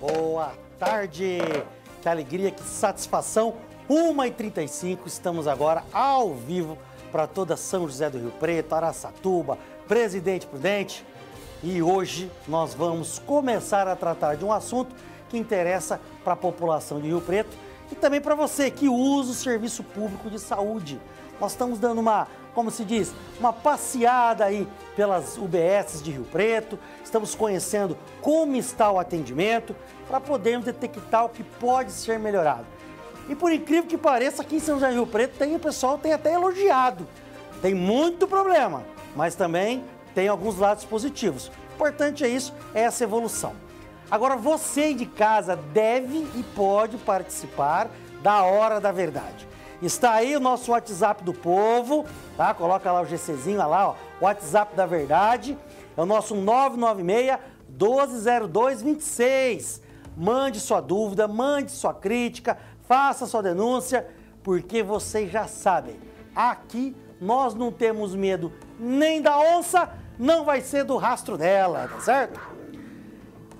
Boa tarde! Que alegria, que satisfação! 1h35, estamos agora ao vivo para toda São José do Rio Preto, Araçatuba, Presidente Prudente. E hoje nós vamos começar a tratar de um assunto que interessa para a população de Rio Preto e também para você que usa o serviço público de saúde. Nós estamos dando uma como se diz, uma passeada aí pelas UBSs de Rio Preto. Estamos conhecendo como está o atendimento para podermos detectar o que pode ser melhorado. E por incrível que pareça, aqui em São José Rio Preto tem, o pessoal tem até elogiado. Tem muito problema, mas também tem alguns lados positivos. Importante é isso, é essa evolução. Agora você de casa deve e pode participar da Hora da Verdade. Está aí o nosso WhatsApp do povo, tá? Coloca lá o GCzinho, lá, ó. WhatsApp da Verdade. É o nosso 996 120226 Mande sua dúvida, mande sua crítica, faça sua denúncia, porque vocês já sabem, aqui nós não temos medo nem da onça, não vai ser do rastro dela, tá certo?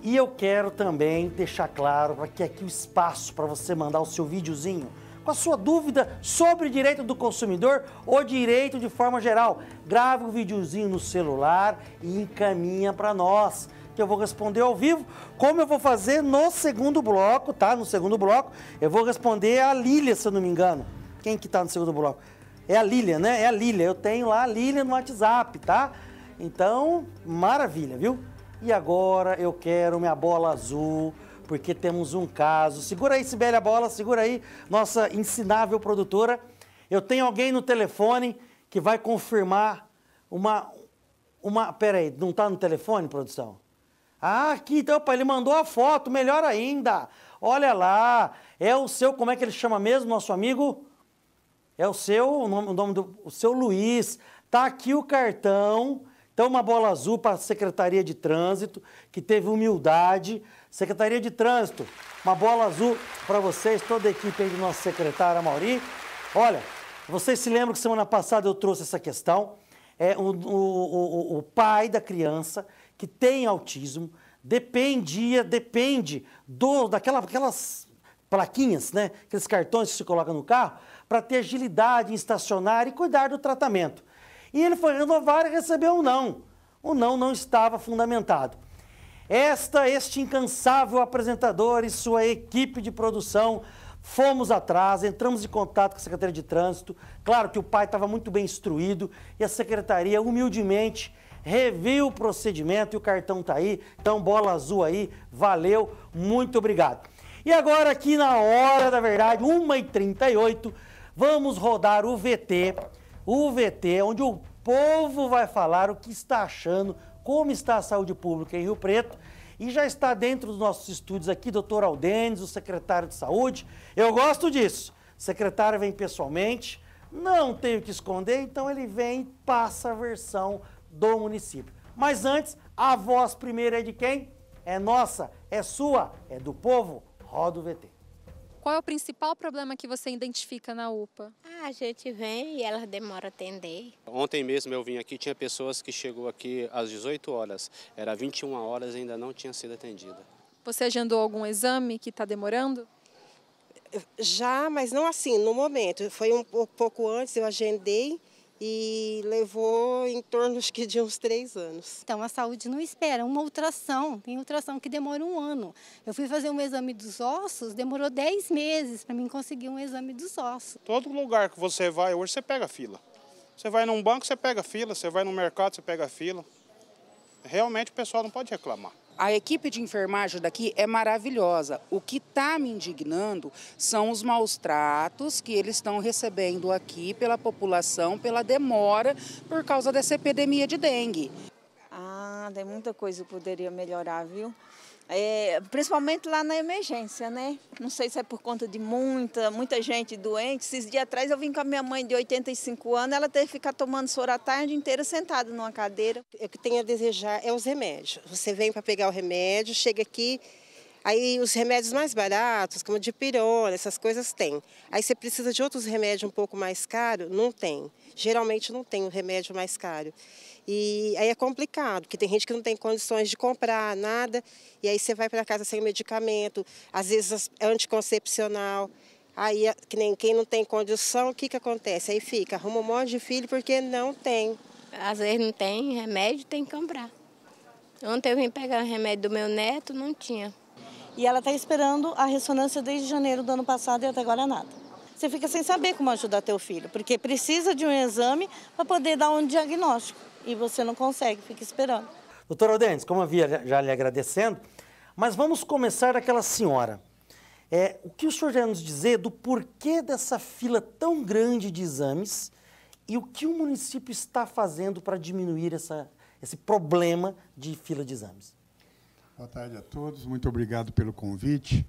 E eu quero também deixar claro para que aqui o espaço para você mandar o seu videozinho com a sua dúvida sobre direito do consumidor ou direito de forma geral. Grave um videozinho no celular e encaminha para nós que eu vou responder ao vivo, como eu vou fazer no segundo bloco, tá? No segundo bloco, eu vou responder a Lília, se eu não me engano. Quem que tá no segundo bloco? É a Lília, né? É a Lília. Eu tenho lá a Lília no WhatsApp, tá? Então, maravilha, viu? E agora eu quero minha bola azul porque temos um caso. Segura aí, Sibélia Bola, segura aí, nossa ensinável produtora. Eu tenho alguém no telefone que vai confirmar uma. uma peraí, não está no telefone, produção? Ah, aqui, então, opa, ele mandou a foto, melhor ainda. Olha lá, é o seu, como é que ele chama mesmo, nosso amigo? É o seu, o nome, o nome do o seu Luiz. Tá aqui o cartão então, uma bola azul para a Secretaria de Trânsito, que teve humildade. Secretaria de Trânsito, uma bola azul para vocês, toda a equipe aí do nosso secretário Mauri. Olha, vocês se lembram que semana passada eu trouxe essa questão? É o, o, o, o pai da criança que tem autismo dependia, depende do, daquela, daquelas plaquinhas, né? aqueles cartões que se coloca no carro, para ter agilidade em estacionar e cuidar do tratamento. E ele foi renovar e recebeu um não. O não não estava fundamentado. Esta, este incansável apresentador e sua equipe de produção Fomos atrás, entramos em contato com a Secretaria de Trânsito. Claro que o pai estava muito bem instruído e a secretaria, humildemente, reviu o procedimento e o cartão está aí. Então, bola azul aí, valeu, muito obrigado. E agora, aqui na hora da verdade, 1h38, vamos rodar o VT o VT, é onde o povo vai falar o que está achando, como está a saúde pública em Rio Preto. E já está dentro dos nossos estúdios aqui, doutor Aldenes, o secretário de saúde. Eu gosto disso. O secretário vem pessoalmente, não tenho o que esconder, então ele vem e passa a versão do município. Mas antes, a voz primeira é de quem? É nossa, é sua, é do povo. Roda o VT. Qual é o principal problema que você identifica na UPA? Ah, a gente vem e ela demora a atender. Ontem mesmo eu vim aqui, tinha pessoas que chegou aqui às 18 horas. Era 21 horas e ainda não tinha sido atendida. Você agendou algum exame que está demorando? Já, mas não assim, no momento. Foi um pouco antes, eu agendei e levou em torno acho que de uns três anos. Então a saúde não espera, uma ultrassom, tem ultrassom que demora um ano. Eu fui fazer um exame dos ossos, demorou dez meses para mim conseguir um exame dos ossos. Todo lugar que você vai hoje você pega fila. Você vai num banco, você pega fila, você vai no mercado, você pega fila. Realmente o pessoal não pode reclamar. A equipe de enfermagem daqui é maravilhosa. O que está me indignando são os maus tratos que eles estão recebendo aqui pela população, pela demora por causa dessa epidemia de dengue. Ah, tem muita coisa que poderia melhorar, viu? É, principalmente lá na emergência, né? Não sei se é por conta de muita, muita gente doente. Esses dias atrás eu vim com a minha mãe de 85 anos, ela teve que ficar tomando soro a tarde inteira sentada numa cadeira. O que tem a desejar é os remédios. Você vem para pegar o remédio, chega aqui, aí os remédios mais baratos, como de pirona, essas coisas tem. Aí você precisa de outros remédios um pouco mais caros, não tem. Geralmente não tem o um remédio mais caro. E aí é complicado, porque tem gente que não tem condições de comprar nada, e aí você vai para casa sem medicamento, às vezes é anticoncepcional. Aí, é que nem quem não tem condição, o que, que acontece? Aí fica, arruma um monte de filho porque não tem. Às vezes não tem remédio, tem que comprar. Ontem eu vim pegar o remédio do meu neto, não tinha. E ela está esperando a ressonância desde janeiro do ano passado e até agora nada você fica sem saber como ajudar teu filho, porque precisa de um exame para poder dar um diagnóstico e você não consegue, fica esperando. Doutora Odentes, como havia já lhe agradecendo, mas vamos começar daquela senhora. É, o que o senhor já nos dizer do porquê dessa fila tão grande de exames e o que o município está fazendo para diminuir essa, esse problema de fila de exames? Boa tarde a todos, muito obrigado pelo convite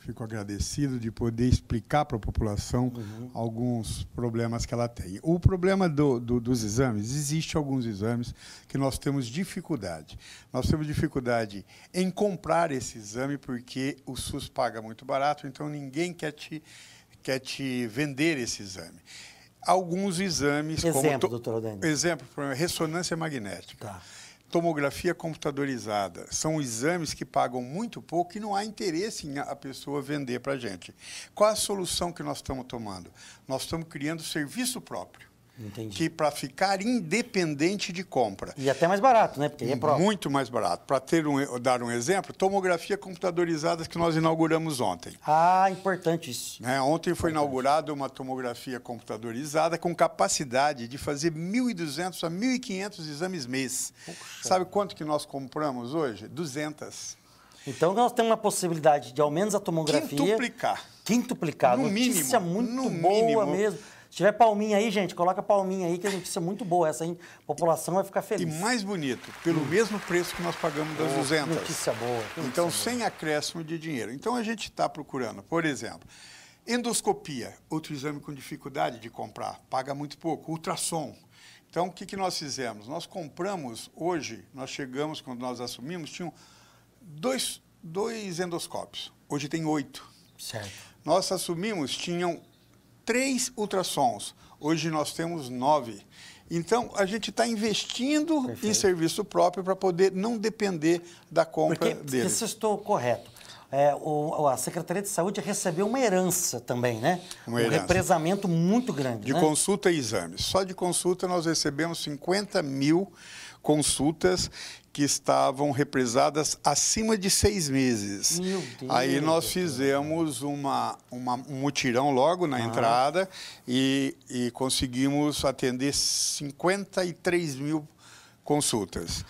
fico agradecido de poder explicar para a população uhum. alguns problemas que ela tem. O problema do, do, dos exames, existe alguns exames que nós temos dificuldade. Nós temos dificuldade em comprar esse exame porque o SUS paga muito barato, então ninguém quer te, quer te vender esse exame alguns exames. Exemplo, como doutor Exemplo, ressonância magnética. Tá tomografia computadorizada. São exames que pagam muito pouco e não há interesse em a pessoa vender para a gente. Qual a solução que nós estamos tomando? Nós estamos criando serviço próprio. Entendi. que para ficar independente de compra. E até mais barato, né? Porque é próprio. Muito mais barato. Para ter um, dar um exemplo, tomografia computadorizada que nós inauguramos ontem. Ah, importante isso. Né? ontem foi inaugurada uma tomografia computadorizada com capacidade de fazer 1.200 a 1.500 exames mês. Poxa. Sabe quanto que nós compramos hoje? 200. Então nós temos uma possibilidade de ao menos a tomografia quintuplicar. quintuplicar No mínimo. muito no boa mínimo. mesmo. Se tiver palminha aí, gente, coloca palminha aí, que a notícia é muito boa essa, hein? A população vai ficar feliz. E mais bonito, pelo hum. mesmo preço que nós pagamos das oh, 200. Notícia boa. então, sem acréscimo de dinheiro. Então, a gente está procurando, por exemplo, endoscopia, outro exame com dificuldade de comprar, paga muito pouco. Ultrassom, então, o que, que nós fizemos? Nós compramos hoje, nós chegamos, quando nós assumimos, tinham dois, dois endoscópios. Hoje tem oito. Certo. Nós assumimos, tinham três ultrassons. Hoje nós temos nove. Então, a gente está investindo Perfeito. em serviço próprio para poder não depender da compra Porque, deles. Se estou correto, é, o, a Secretaria de Saúde recebeu uma herança também, né? Uma herança. Um represamento muito grande. De né? consulta e exames. Só de consulta nós recebemos 50 mil consultas que estavam represadas acima de seis meses. Aí nós fizemos uma, uma um mutirão logo na ah. entrada e, e conseguimos atender 53 mil consultas.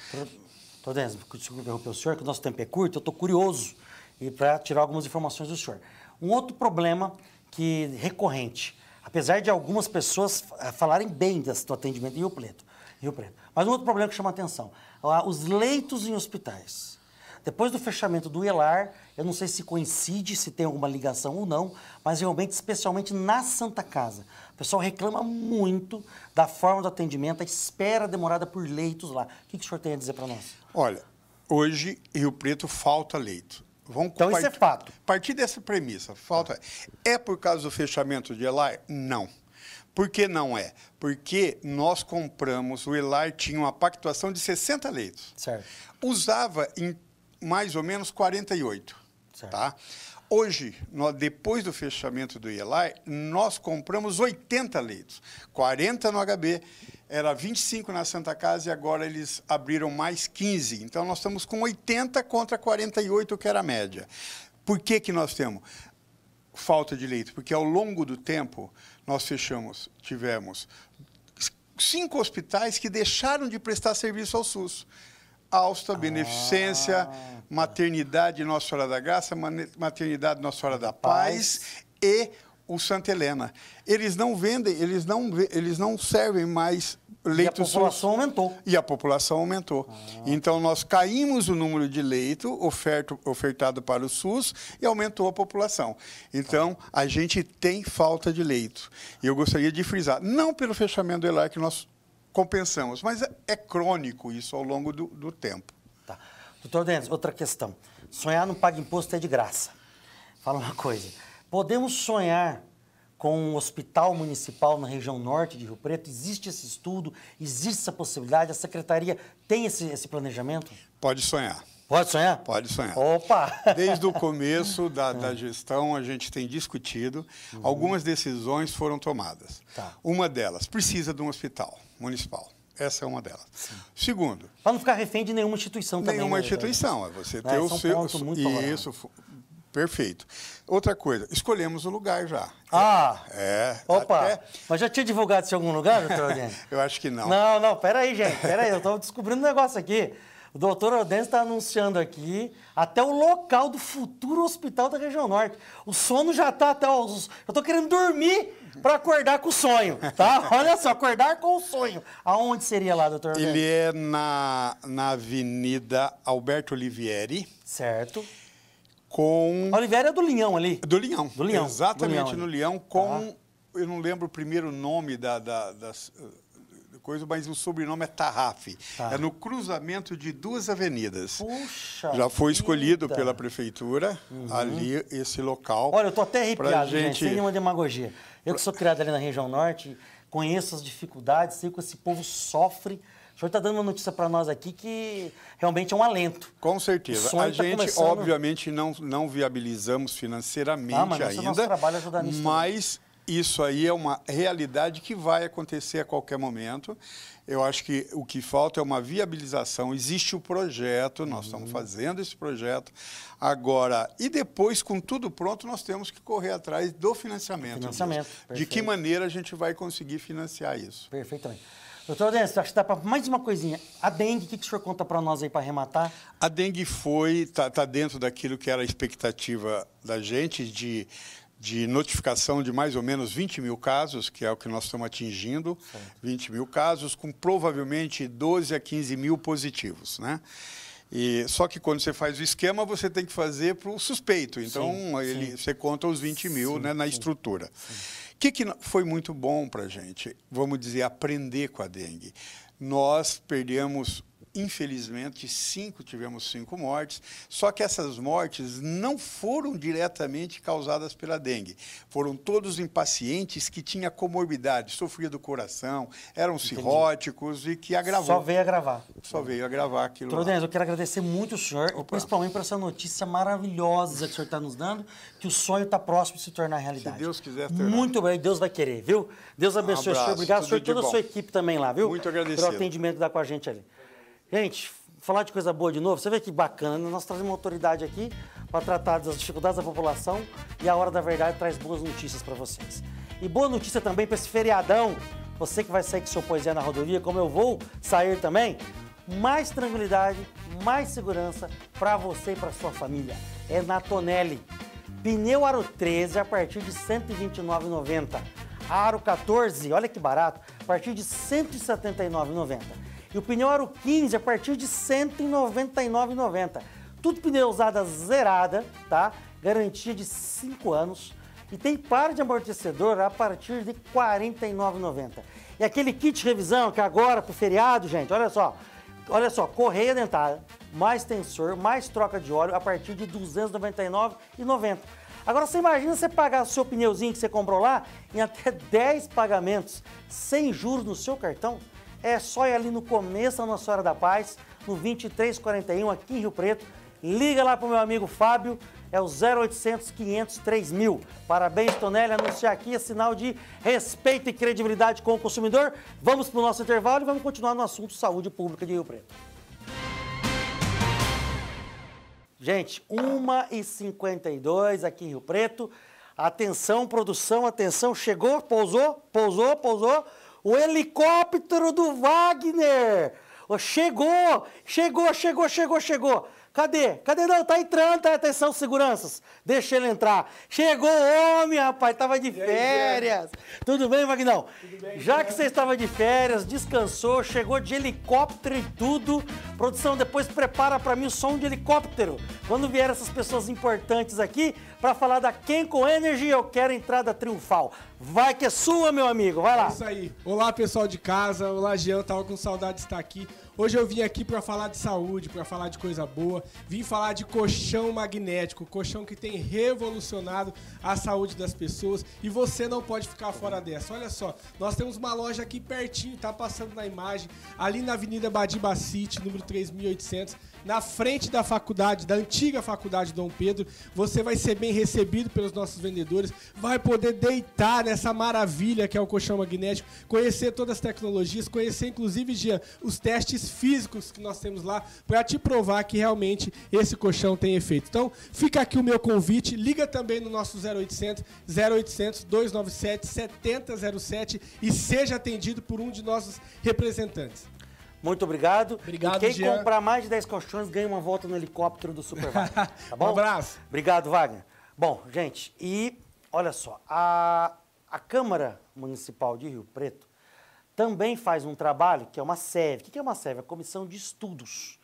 Todésimo, desculpe interromper o senhor, que o nosso tempo é curto, eu estou curioso e para tirar algumas informações do senhor. Um outro problema que recorrente apesar de algumas pessoas eh, falarem bem desse, do atendimento em Rio Preto. Rio Preto. Mas um outro problema que chama a atenção, os leitos em hospitais. Depois do fechamento do ELAR, eu não sei se coincide, se tem alguma ligação ou não, mas realmente, especialmente na Santa Casa. O pessoal reclama muito da forma do atendimento, da espera demorada por leitos lá. O que, que o senhor tem a dizer para nós? Olha, hoje Rio Preto falta leito. Vão então, part... isso é fato. Partir dessa premissa, falta. É, é por causa do fechamento de Elar? Não. Por que não é? Porque nós compramos, o Elar tinha uma pactuação de 60 leitos. Certo. Usava em mais ou menos 48. Certo. Tá? Hoje, nós, depois do fechamento do IELA, nós compramos 80 leitos, 40 no HB, era 25 na Santa Casa e agora eles abriram mais 15. Então, nós estamos com 80 contra 48, que era a média. Por que, que nós temos falta de leito? Porque ao longo do tempo, nós fechamos, tivemos cinco hospitais que deixaram de prestar serviço ao SUS. Alsta, ah. Beneficência, ah. Maternidade Nossa Senhora da Graça, Maternidade Nossa Senhora da Paz, Paz. e o Santa Helena. Eles não vendem, eles não, eles não servem mais leitos. E a população aumentou. E a população aumentou. Ah. Então nós caímos o número de leito oferto, ofertado para o SUS e aumentou a população. Então ah. a gente tem falta de leito. E eu gostaria de frisar, não pelo fechamento do ELAR que nós compensamos. Mas é, é crônico isso ao longo do, do tempo. Tá. Doutor Denis, outra questão. Sonhar não paga imposto é de graça. Fala uma coisa. Podemos sonhar com um hospital municipal na região norte de Rio Preto? Existe esse estudo? Existe essa possibilidade? A secretaria tem esse, esse planejamento? Pode sonhar. Pode sonhar? Pode sonhar. Opa! Desde o começo da, ah. da gestão, a gente tem discutido. Uhum. Algumas decisões foram tomadas. Tá. Uma delas, precisa de um hospital municipal. Essa é uma delas. Sim. Segundo. Para não ficar refém de nenhuma instituição também. Nenhuma né, instituição. É você né, ter é, o seu. Né? isso, Perfeito. Outra coisa, escolhemos o lugar já. Ah! É, é. Opa! Até... Mas já tinha divulgado isso em algum lugar, doutor Eu acho que não. Não, não, peraí, gente. Peraí, eu estou descobrindo um negócio aqui. O doutor Odense está anunciando aqui até o local do futuro hospital da região norte. O sono já está até os... Eu estou querendo dormir para acordar com o sonho, tá? Olha só, acordar com o sonho. Aonde seria lá, doutor Odense? Ele é na, na Avenida Alberto Olivieri. Certo. Com... A Olivieri é do Linhão ali? Do Linhão. Do Linhão. Exatamente, do Linhão, no Linhão, com... Tá. Eu não lembro o primeiro nome da, da, das coisa, mas o sobrenome é Tarraf. Tá. É no cruzamento de duas avenidas. Puxa! Já foi vida. escolhido pela prefeitura uhum. ali esse local. Olha, eu tô até arrepiado, gente... gente, sem nenhuma demagogia. Eu que sou criado ali na região norte, conheço as dificuldades, sei que esse povo sofre. O senhor está dando uma notícia para nós aqui que realmente é um alento. Com certeza. A tá gente, começando... obviamente, não, não viabilizamos financeiramente ah, mas ainda. Nosso trabalho é nisso mas também isso aí é uma realidade que vai acontecer a qualquer momento. Eu acho que o que falta é uma viabilização. Existe o projeto, nós uhum. estamos fazendo esse projeto. Agora, e depois, com tudo pronto, nós temos que correr atrás do financiamento. Financiamento. De que maneira a gente vai conseguir financiar isso? Perfeitamente. Doutor Denso, acho que dá para mais uma coisinha. A dengue, o que, que o senhor conta para nós aí para arrematar? A dengue foi, está tá dentro daquilo que era a expectativa da gente de de notificação de mais ou menos 20 mil casos, que é o que nós estamos atingindo, certo. 20 mil casos, com provavelmente 12 a 15 mil positivos, né? E, só que quando você faz o esquema, você tem que fazer para o suspeito. Então, sim, ele, sim. você conta os 20 mil sim, né, na estrutura. O que, que foi muito bom para a gente, vamos dizer, aprender com a dengue? Nós perdemos infelizmente, cinco, tivemos cinco mortes. Só que essas mortes não foram diretamente causadas pela dengue. Foram todos em pacientes que tinham comorbidade, sofria do coração, eram Entendi. cirróticos e que agravou. Só veio agravar. Só veio agravar aquilo. Doutor eu quero agradecer muito o senhor, Opa. principalmente por essa notícia maravilhosa que o senhor está nos dando, que o sonho está próximo de se tornar realidade. Se Deus quiser. Tornar. Muito bem, Deus vai querer, viu? Deus abençoe um o senhor. Obrigado, o senhor e toda a sua equipe também lá, viu? Muito agradecido. Pelo atendimento que dá com a gente ali. Gente, falar de coisa boa de novo, você vê que bacana, nós trazemos uma autoridade aqui para tratar das dificuldades da população e a Hora da Verdade traz boas notícias para vocês. E boa notícia também para esse feriadão, você que vai sair com seu poesia na rodovia, como eu vou sair também, mais tranquilidade, mais segurança para você e para sua família. É na Tonelli. Pneu aro 13 a partir de 129,90. Aro 14, olha que barato, a partir de 179,90. E o pneu aro 15 a partir de R$ 199,90. Tudo pneu usada zerada, tá? Garantia de 5 anos. E tem par de amortecedor a partir de R$ 49,90. E aquele kit revisão que é agora pro feriado, gente, olha só. Olha só, correia dentada, mais tensor, mais troca de óleo a partir de R$ 299,90. Agora você imagina você pagar o seu pneuzinho que você comprou lá em até 10 pagamentos sem juros no seu cartão? é só ir ali no começo da Nossa Hora da Paz, no 2341, aqui em Rio Preto. Liga lá para o meu amigo Fábio, é o 0800 500 3000. Parabéns, Tonelli. Anunciar aqui é sinal de respeito e credibilidade com o consumidor. Vamos para o nosso intervalo e vamos continuar no assunto saúde pública de Rio Preto. Gente, 1h52 aqui em Rio Preto. Atenção, produção, atenção. Chegou, pousou, pousou, pousou. O helicóptero do Wagner! Chegou! Chegou, chegou, chegou, chegou! Cadê? Cadê? Não, tá entrando, tá, atenção, tá, seguranças. Deixa ele entrar. Chegou o homem, rapaz, tava de férias. Tudo bem, Magnão? Tudo bem. Já que você estava de férias, descansou, chegou de helicóptero e tudo. Produção, depois prepara para mim o som de helicóptero. Quando vier essas pessoas importantes aqui para falar da Kenko Energy, eu quero entrada triunfal. Vai que é sua, meu amigo. Vai lá. É isso aí. Olá, pessoal de casa. Olá, Jean. Tava com saudade de estar aqui. Hoje eu vim aqui para falar de saúde, para falar de coisa boa. Vim falar de colchão magnético, colchão que tem revolucionado a saúde das pessoas e você não pode ficar fora dessa. Olha só, nós temos uma loja aqui pertinho, tá passando na imagem, ali na Avenida Badiba City, número 3800 na frente da faculdade, da antiga faculdade Dom Pedro. Você vai ser bem recebido pelos nossos vendedores, vai poder deitar nessa maravilha que é o colchão magnético, conhecer todas as tecnologias, conhecer inclusive Jean, os testes físicos que nós temos lá para te provar que realmente esse colchão tem efeito. Então, fica aqui o meu convite, liga também no nosso 0800 0800 297 7007 e seja atendido por um de nossos representantes. Muito obrigado. Obrigado, e quem Jean. comprar mais de 10 colchões ganha uma volta no helicóptero do Super Wagner. Tá bom? um abraço. Obrigado, Wagner. Bom, gente, e olha só, a, a Câmara Municipal de Rio Preto também faz um trabalho que é uma SEV. O que é uma SEV? É a Comissão de Estudos,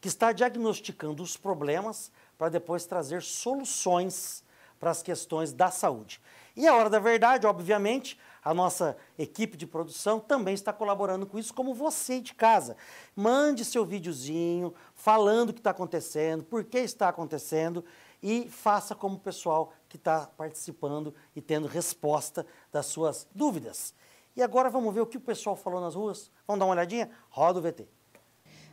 que está diagnosticando os problemas para depois trazer soluções para as questões da saúde. E a é hora da verdade, obviamente, a nossa equipe de produção também está colaborando com isso, como você de casa. Mande seu videozinho falando o que está acontecendo, por que está acontecendo e faça como o pessoal que está participando e tendo resposta das suas dúvidas. E agora vamos ver o que o pessoal falou nas ruas? Vamos dar uma olhadinha? Roda o VT.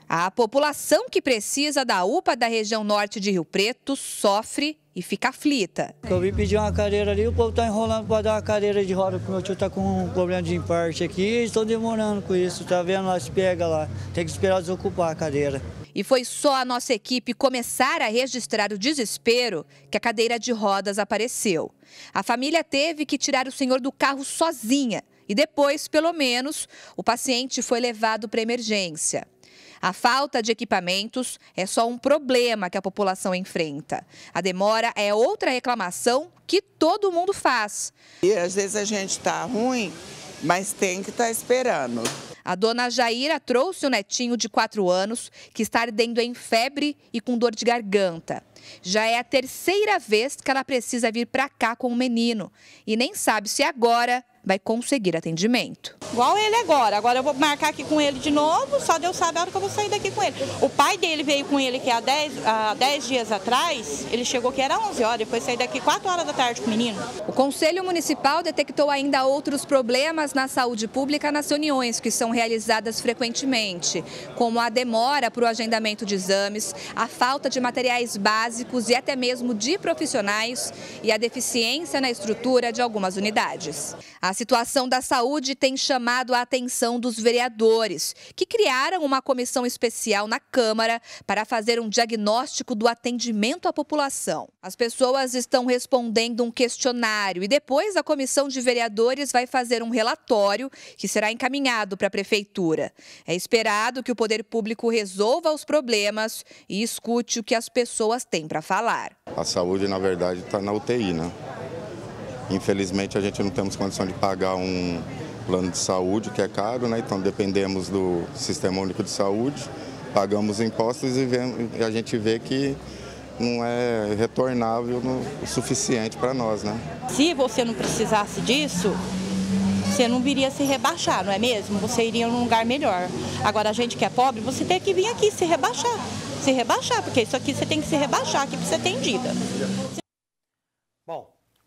A população que precisa da UPA da região norte de Rio Preto sofre e fica aflita. Eu vim pedir uma cadeira ali, o povo está enrolando para dar uma cadeira de roda, porque meu tio está com um problema de emparte aqui e estão demorando com isso, tá vendo? Lá se pega lá, tem que esperar desocupar a cadeira. E foi só a nossa equipe começar a registrar o desespero que a cadeira de rodas apareceu. A família teve que tirar o senhor do carro sozinha e depois, pelo menos, o paciente foi levado para emergência. A falta de equipamentos é só um problema que a população enfrenta. A demora é outra reclamação que todo mundo faz. E às vezes a gente está ruim, mas tem que estar tá esperando. A dona Jaira trouxe o netinho de 4 anos, que está ardendo em febre e com dor de garganta. Já é a terceira vez que ela precisa vir para cá com o menino e nem sabe se agora vai conseguir atendimento. Igual ele agora. Agora eu vou marcar aqui com ele de novo, só Deus sabe a hora que eu vou sair daqui com ele. O pai dele veio com ele que há 10, há 10 dias atrás, ele chegou que era 11 horas, depois sair daqui 4 horas da tarde com o menino. O Conselho Municipal detectou ainda outros problemas na saúde pública nas reuniões que são realizadas frequentemente, como a demora para o agendamento de exames, a falta de materiais básicos e até mesmo de profissionais e a deficiência na estrutura de algumas unidades situação da saúde tem chamado a atenção dos vereadores, que criaram uma comissão especial na Câmara para fazer um diagnóstico do atendimento à população. As pessoas estão respondendo um questionário e depois a comissão de vereadores vai fazer um relatório que será encaminhado para a prefeitura. É esperado que o poder público resolva os problemas e escute o que as pessoas têm para falar. A saúde, na verdade, está na UTI, né? Infelizmente, a gente não temos condição de pagar um plano de saúde, que é caro, né? então dependemos do Sistema Único de Saúde, pagamos impostos e, vem, e a gente vê que não é retornável no, o suficiente para nós. Né? Se você não precisasse disso, você não viria se rebaixar, não é mesmo? Você iria num lugar melhor. Agora, a gente que é pobre, você tem que vir aqui se rebaixar. Se rebaixar, porque isso aqui você tem que se rebaixar aqui para ser atendida.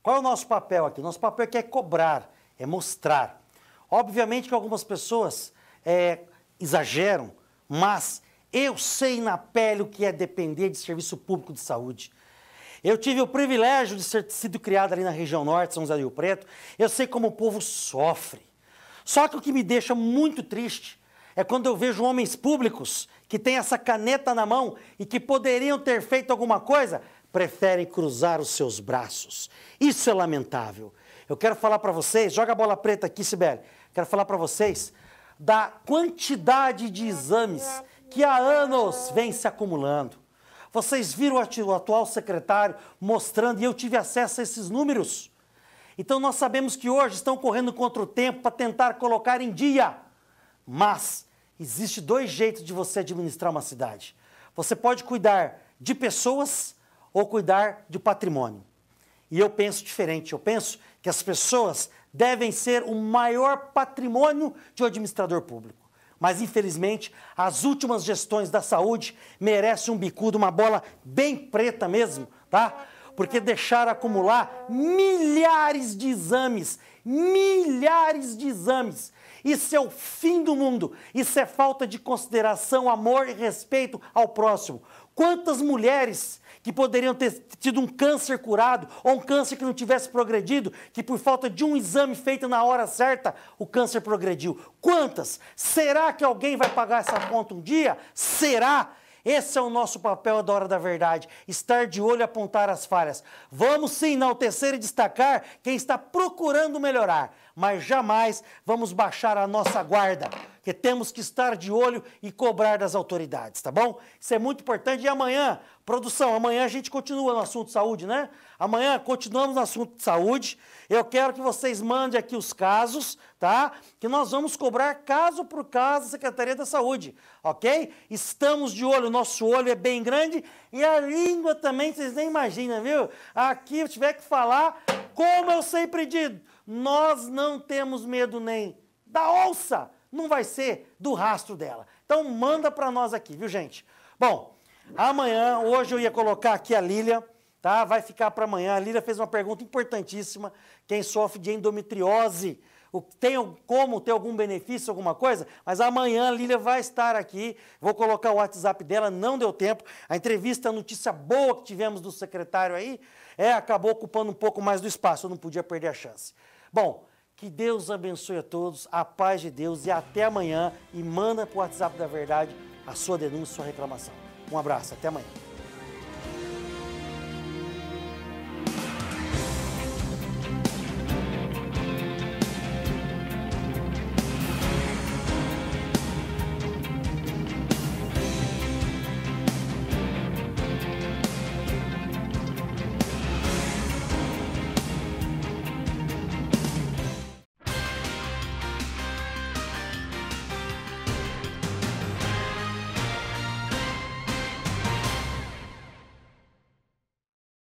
Qual é o nosso papel aqui? Nosso papel aqui é cobrar, é mostrar. Obviamente que algumas pessoas é, exageram, mas eu sei na pele o que é depender de serviço público de saúde. Eu tive o privilégio de ter sido criado ali na região norte, São José do Rio Preto. Eu sei como o povo sofre. Só que o que me deixa muito triste é quando eu vejo homens públicos que têm essa caneta na mão e que poderiam ter feito alguma coisa, preferem cruzar os seus braços. Isso é lamentável. Eu quero falar para vocês, joga a bola preta aqui, Sibeli. Quero falar para vocês da quantidade de exames que há anos vem se acumulando. Vocês viram o atual secretário mostrando, e eu tive acesso a esses números. Então nós sabemos que hoje estão correndo contra o tempo para tentar colocar em dia. Mas existe dois jeitos de você administrar uma cidade. Você pode cuidar de pessoas ou cuidar de patrimônio. E eu penso diferente, eu penso que as pessoas devem ser o maior patrimônio de um administrador público. Mas, infelizmente, as últimas gestões da saúde merecem um bicudo, uma bola bem preta mesmo, tá? Porque deixaram acumular milhares de exames, milhares de exames isso é o fim do mundo. Isso é falta de consideração, amor e respeito ao próximo. Quantas mulheres que poderiam ter tido um câncer curado ou um câncer que não tivesse progredido, que por falta de um exame feito na hora certa, o câncer progrediu? Quantas? Será que alguém vai pagar essa conta um dia? Será? Esse é o nosso papel da hora da verdade, estar de olho e apontar as falhas. Vamos sim enaltecer e destacar quem está procurando melhorar mas jamais vamos baixar a nossa guarda, que temos que estar de olho e cobrar das autoridades, tá bom? Isso é muito importante. E amanhã, produção, amanhã a gente continua no assunto saúde, né? Amanhã continuamos no assunto de saúde. Eu quero que vocês mandem aqui os casos, tá? Que nós vamos cobrar caso por caso da Secretaria da Saúde, ok? Estamos de olho, nosso olho é bem grande e a língua também, vocês nem imaginam, viu? Aqui eu tiver que falar, como eu sempre digo nós não temos medo nem da onça, não vai ser do rastro dela. Então manda para nós aqui, viu, gente? Bom, amanhã, hoje eu ia colocar aqui a Lília, tá? Vai ficar para amanhã. A Lília fez uma pergunta importantíssima, quem sofre de endometriose, tem como ter algum benefício, alguma coisa, mas amanhã a Lília vai estar aqui, vou colocar o WhatsApp dela, não deu tempo, a entrevista, a notícia boa que tivemos do secretário aí, é, acabou ocupando um pouco mais do espaço, eu não podia perder a chance. Bom, que Deus abençoe a todos, a paz de Deus e até amanhã. E manda para o WhatsApp da Verdade a sua denúncia, a sua reclamação. Um abraço, até amanhã.